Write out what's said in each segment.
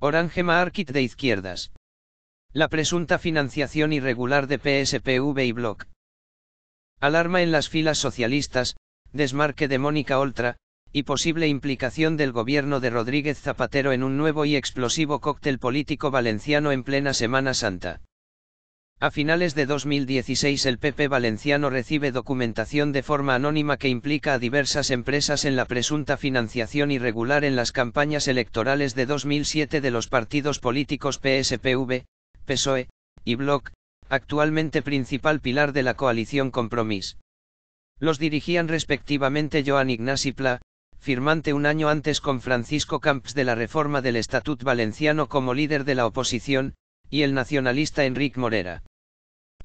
Orange Market de izquierdas. La presunta financiación irregular de PSPV y Bloc. Alarma en las filas socialistas, desmarque de Mónica Oltra, y posible implicación del gobierno de Rodríguez Zapatero en un nuevo y explosivo cóctel político valenciano en plena Semana Santa. A finales de 2016 el PP valenciano recibe documentación de forma anónima que implica a diversas empresas en la presunta financiación irregular en las campañas electorales de 2007 de los partidos políticos PSPV, PSOE y Bloc, actualmente principal pilar de la coalición Compromís. Los dirigían respectivamente Joan Ignasi Pla, firmante un año antes con Francisco Camps de la reforma del Estatut Valenciano como líder de la oposición, y el nacionalista Enrique Morera.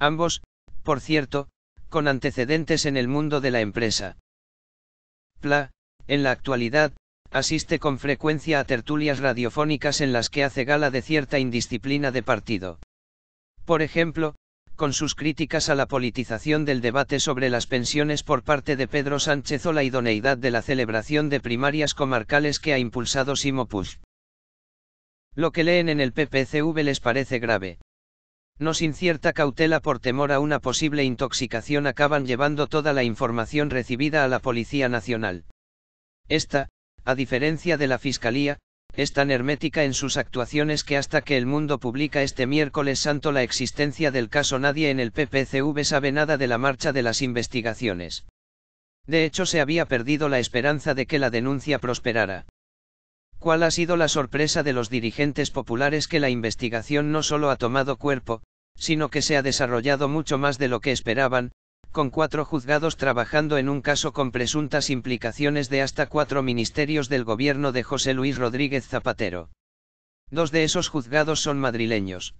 Ambos, por cierto, con antecedentes en el mundo de la empresa. Pla, en la actualidad, asiste con frecuencia a tertulias radiofónicas en las que hace gala de cierta indisciplina de partido. Por ejemplo, con sus críticas a la politización del debate sobre las pensiones por parte de Pedro Sánchez o la idoneidad de la celebración de primarias comarcales que ha impulsado Simo Push. Lo que leen en el PPCV les parece grave. No sin cierta cautela por temor a una posible intoxicación acaban llevando toda la información recibida a la Policía Nacional. Esta, a diferencia de la Fiscalía, es tan hermética en sus actuaciones que hasta que el mundo publica este miércoles santo la existencia del caso nadie en el PPCV sabe nada de la marcha de las investigaciones. De hecho se había perdido la esperanza de que la denuncia prosperara. ¿Cuál ha sido la sorpresa de los dirigentes populares que la investigación no solo ha tomado cuerpo, sino que se ha desarrollado mucho más de lo que esperaban, con cuatro juzgados trabajando en un caso con presuntas implicaciones de hasta cuatro ministerios del gobierno de José Luis Rodríguez Zapatero? Dos de esos juzgados son madrileños.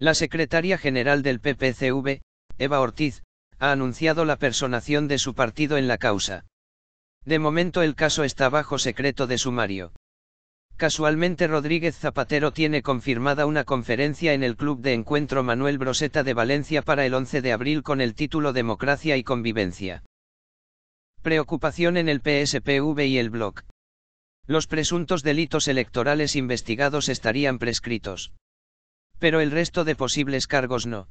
La secretaria general del PPCV, Eva Ortiz, ha anunciado la personación de su partido en la causa. De momento el caso está bajo secreto de sumario. Casualmente Rodríguez Zapatero tiene confirmada una conferencia en el Club de Encuentro Manuel Broseta de Valencia para el 11 de abril con el título Democracia y Convivencia. Preocupación en el PSPV y el Bloc. Los presuntos delitos electorales investigados estarían prescritos. Pero el resto de posibles cargos no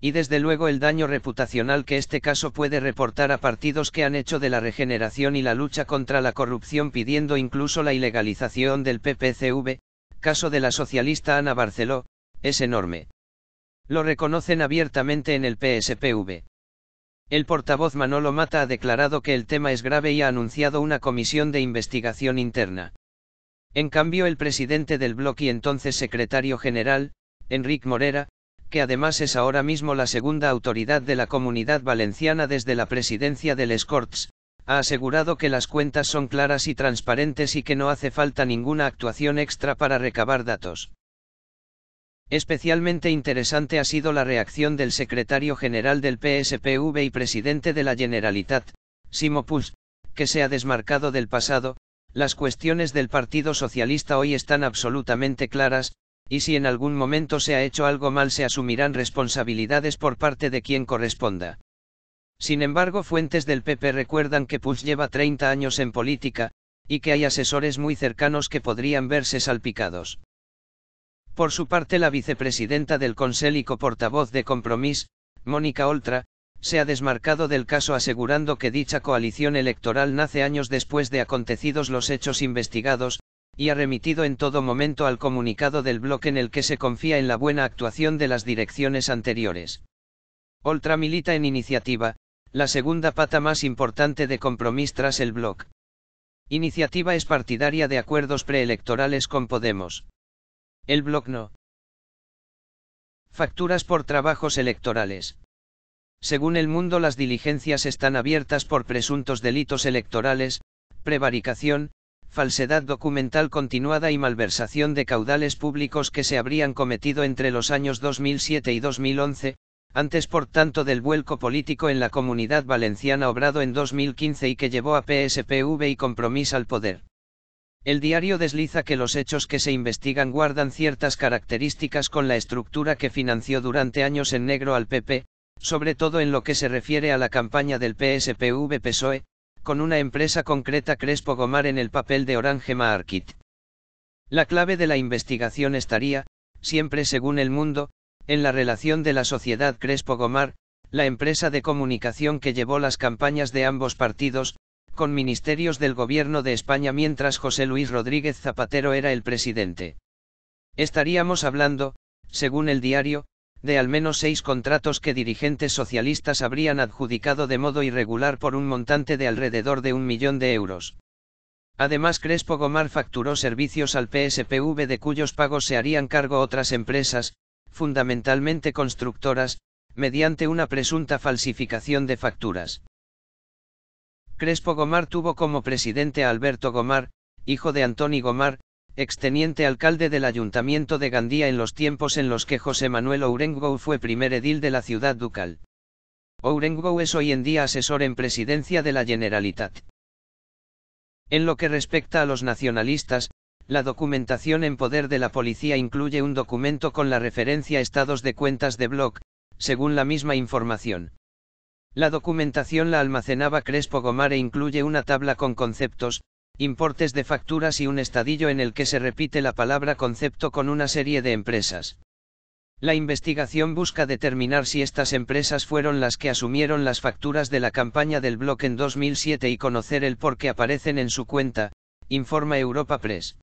y desde luego el daño reputacional que este caso puede reportar a partidos que han hecho de la regeneración y la lucha contra la corrupción pidiendo incluso la ilegalización del PPCV, caso de la socialista Ana Barceló, es enorme. Lo reconocen abiertamente en el PSPV. El portavoz Manolo Mata ha declarado que el tema es grave y ha anunciado una comisión de investigación interna. En cambio, el presidente del bloque y entonces secretario general, Enric Morera, que además es ahora mismo la segunda autoridad de la comunidad valenciana desde la presidencia del Escorts, ha asegurado que las cuentas son claras y transparentes y que no hace falta ninguna actuación extra para recabar datos. Especialmente interesante ha sido la reacción del secretario general del PSPV y presidente de la Generalitat, Simo que se ha desmarcado del pasado, las cuestiones del Partido Socialista hoy están absolutamente claras, y si en algún momento se ha hecho algo mal se asumirán responsabilidades por parte de quien corresponda. Sin embargo, fuentes del PP recuerdan que puz lleva 30 años en política, y que hay asesores muy cercanos que podrían verse salpicados. Por su parte, la vicepresidenta del Consell y portavoz de Compromís, Mónica Oltra, se ha desmarcado del caso asegurando que dicha coalición electoral nace años después de acontecidos los hechos investigados, y ha remitido en todo momento al comunicado del bloque en el que se confía en la buena actuación de las direcciones anteriores. Oltra milita en Iniciativa, la segunda pata más importante de compromis tras el bloc. Iniciativa es partidaria de acuerdos preelectorales con Podemos. El bloc no. Facturas por trabajos electorales. Según el mundo las diligencias están abiertas por presuntos delitos electorales, prevaricación, falsedad documental continuada y malversación de caudales públicos que se habrían cometido entre los años 2007 y 2011, antes por tanto del vuelco político en la comunidad valenciana obrado en 2015 y que llevó a PSPV y Compromís al poder. El diario desliza que los hechos que se investigan guardan ciertas características con la estructura que financió durante años en negro al PP, sobre todo en lo que se refiere a la campaña del PSPV-PSOE, con una empresa concreta Crespo Gomar en el papel de Orange Market. La clave de la investigación estaría, siempre según el mundo, en la relación de la sociedad Crespo Gomar, la empresa de comunicación que llevó las campañas de ambos partidos, con ministerios del gobierno de España mientras José Luis Rodríguez Zapatero era el presidente. Estaríamos hablando, según el diario, de al menos seis contratos que dirigentes socialistas habrían adjudicado de modo irregular por un montante de alrededor de un millón de euros. Además Crespo Gomar facturó servicios al PSPV de cuyos pagos se harían cargo otras empresas, fundamentalmente constructoras, mediante una presunta falsificación de facturas. Crespo Gomar tuvo como presidente a Alberto Gomar, hijo de Antoni Gomar, exteniente alcalde del Ayuntamiento de Gandía en los tiempos en los que José Manuel Ourengou fue primer edil de la ciudad ducal. Ourengo es hoy en día asesor en presidencia de la Generalitat. En lo que respecta a los nacionalistas, la documentación en poder de la policía incluye un documento con la referencia a estados de cuentas de bloc, según la misma información. La documentación la almacenaba Crespo Gomar e incluye una tabla con conceptos, importes de facturas y un estadillo en el que se repite la palabra concepto con una serie de empresas. La investigación busca determinar si estas empresas fueron las que asumieron las facturas de la campaña del blog en 2007 y conocer el por qué aparecen en su cuenta, informa Europa Press.